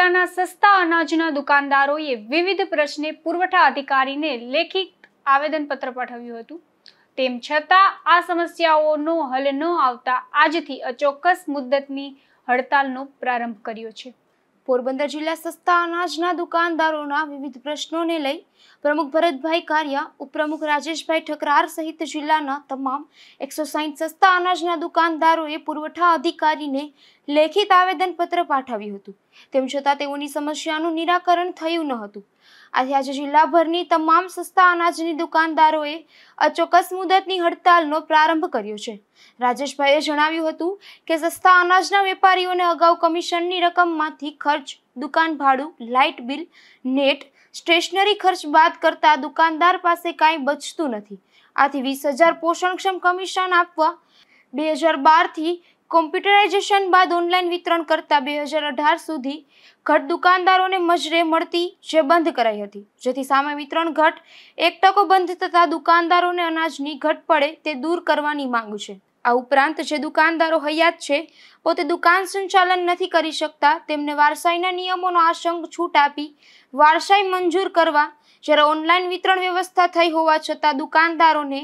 જિલ્લાના સસ્તા અનાજના દુકાનદારોએ વિવિધ પ્રશ્ને પુરવઠા અધિકારીને લેખિત આવેદનપત્ર પાઠવ્યું હતું તેમ છતાં આ સમસ્યાઓનો હલ ન આવતા આજથી અચોક્કસ મુદ્દતની હડતાલનો પ્રારંભ કર્યો છે પોરબંદર જિલ્લા સસ્તા અનાજના દુકાનદારોના વિવિધ પ્રશ્નોને લઈ પ્રમુખ ભરતભાઈ કારિયા ઉપપ્રમુખ રાજેશભાઈ ઠકરાર સહિત જિલ્લાના તમામ એકસો સાહીઠ સસ્તા અનાજના દુકાનદારોએ પુરવઠા અધિકારીને લેખિત આવેદનપત્ર પાઠવ્યું હતું તેમ છતાં તેઓની સમસ્યાનું નિરાકરણ થયું ન હતું આથી આજે જિલ્લાભરની તમામ સસ્તા અનાજની દુકાનદારોએ અચોક્કસ મુદતની હડતાલનો પ્રારંભ કર્યો છે રાજેશભાઈએ જણાવ્યું હતું કે સસ્તા અનાજના વેપારીઓને અગાઉ કમિશનની રકમમાંથી ખર્ચ દુકાન ભાડું લાઇટ બિલ નેટ સ્ટેશનરી ખર્ચ બાદ કરતા દુકાનદાર પાસે કાંઈ બચતું નથી આથી વીસ હજાર પોષણક્ષમ કમિશન આપવા બે હજાર બારથી કોમ્પ્યુટરાઇઝેશન બાદ ઓનલાઈન વિતરણ કરતા બે હજાર અઢાર સુધી ઘટ દુકાનદારોને મજરે મળતી જે બંધ કરાઈ હતી જેથી સામે વિતરણ ઘટ એક ટકો બંધ થતાં દુકાનદારોને અનાજની ઘટ પડે તે દૂર કરવાની માંગ છે આ ઉપરાંત જે દુકાનદારો હયાત છે પોતે દુકાન સંચાલન નથી કરી શકતા તેમને વારસાઈના નિયમોનો આશંક છૂટ આપી વારસાઈ મંજૂર કરવા જ્યારે ઓનલાઈન વિતરણ વ્યવસ્થા થઈ હોવા છતાં દુકાનદારોને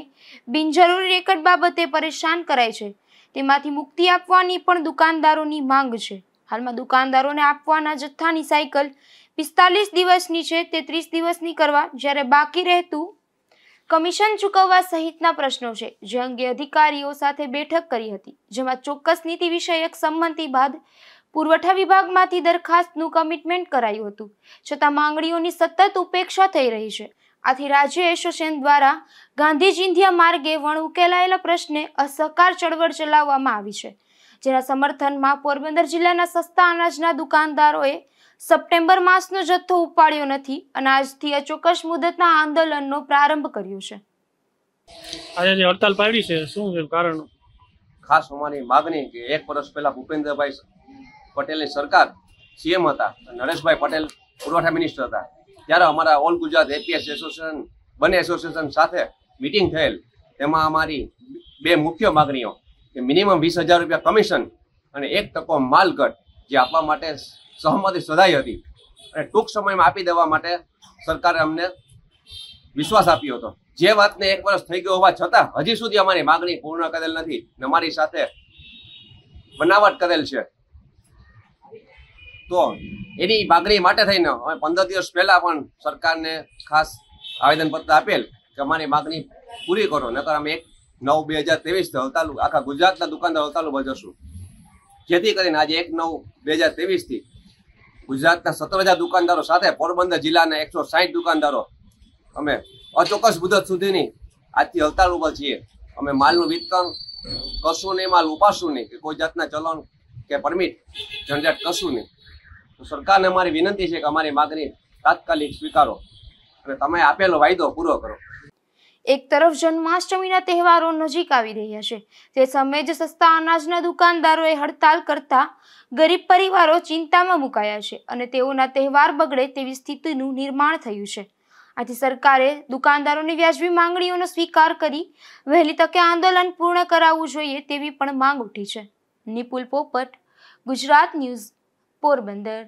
બિનજરૂરી રેકડ બાબતે પરેશાન કરાય છે તેમાંથી મુક્તિ આપવાની પણ દુકાનદારોની માંગ છે હાલમાં દુકાનદારોને આપવાના જથ્થાની સાયકલ પિસ્તાલીસ દિવસની છે તે ત્રીસ દિવસની કરવા જ્યારે બાકી રહેતું કમિશન ચૂકવવા સહિતના પ્રશ્નો છે જે અંગે અધિકારીઓ સાથે બેઠક કરી હતી જેમાં ચોક્કસ નીતિ વિષયક સંમતિ બાદ પુરવઠા વિભાગમાંથી દરખાસ્તનું કમિટમેન્ટ કરાયું હતું છતાં માંગણીઓની સતત ઉપેક્ષા થઈ રહી છે આથી રાજ્ય એસોસિએશન દ્વારા ગાંધી ચિંધ્યા માર્ગે વણ ઉકેલાયેલા પ્રશ્ને અસહકાર ચળવળ ચલાવવામાં આવી છે જેના સમર્થનમાં પોરબંદર જિલ્લાના સસ્તા અનાજના દુકાનદારોએ સપ્ટેમ્બર માસનો જથ્થો ઉપાડ્યો નથી અને આજથી અચોક્કસ મુદતના આંદોલનનો પ્રારંભ કર્યો છે આજે હડતાલ પાડી છે શું છે કારણ ખાસ અમારી માગણી કે એક વર્ષ પહેલા ભૂપેન્દ્રભાઈ પટેલની સરકાર સીએમ હતા નરેશભાઈ પટેલ પુરવઠા મિનિસ્ટર હતા ત્યારે અમારા ઓલ ગુજરાત એપીએસ એસોસિએશન બંને એસોસિએશન સાથે મિટિંગ થયેલ તેમાં અમારી બે મુખ્ય માગણીઓ કે મિનિમમ વીસ હજાર રૂપિયા કમિશન અને એક ટકો માલગઢ જે આપવા માટે સહમતી સધાઈ હતી અને ટૂંક સમયમાં આપી દેવા માટે સરકારે અમને વિશ્વાસ આપ્યો હતો જે વાતને એક વર્ષ થઈ ગયો હોવા છતાં હજી સુધી અમારી માગણી પૂર્ણ કરેલ નથી ને અમારી સાથે બનાવટ કરેલ છે તો એની માગણી માટે થઈને અમે પંદર દિવસ પહેલા પણ સરકારને ખાસ આવેદનપત્ર આપેલ કે અમારી માગણી પૂરી કરો નકર અમે એક નવ બે હજાર ત્રેવીસ હડતાલ આખા ગુજરાતના દુકાનદાર હડતાલ ઉપર જેથી કરીને આજે એક નવ બે હજાર ત્રેવીસથી ગુજરાતના સત્તર હજાર દુકાનદારો સાથે પોરબંદર જિલ્લાના એકસો સાઠ દુકાનદારો અમે અચોક્કસ મુદત સુધીની આજથી હડતાળ ઉપર છીએ અમે માલનું વિતરણ કશું નહીં માલ ઉપાડશું નહીં કે કોઈ જાતના ચલણ કે પરમિટ ઝંઝટ કરશું નહીં તો સરકારને અમારી વિનંતી છે કે અમારી માગણી તાત્કાલિક સ્વીકારો અને તમે આપેલો વાયદો પૂરો કરો એક તરફ જન્માષ્ટમીના તહેવારો નજીક આવી રહ્યા છે તે સમયે જ સસ્તા અનાજના દુકાનદારોએ હડતાલ કરતા ગરીબ પરિવારો ચિંતામાં મુકાયા છે અને તેઓના તહેવાર બગડે તેવી સ્થિતિનું નિર્માણ થયું છે આથી સરકારે દુકાનદારોની વ્યાજબી માંગણીઓનો સ્વીકાર કરી વહેલી તકે આંદોલન પૂર્ણ કરાવવું જોઈએ તેવી પણ માંગ ઉઠી છે નિપુલ પોપટ ગુજરાત ન્યૂઝ પોરબંદર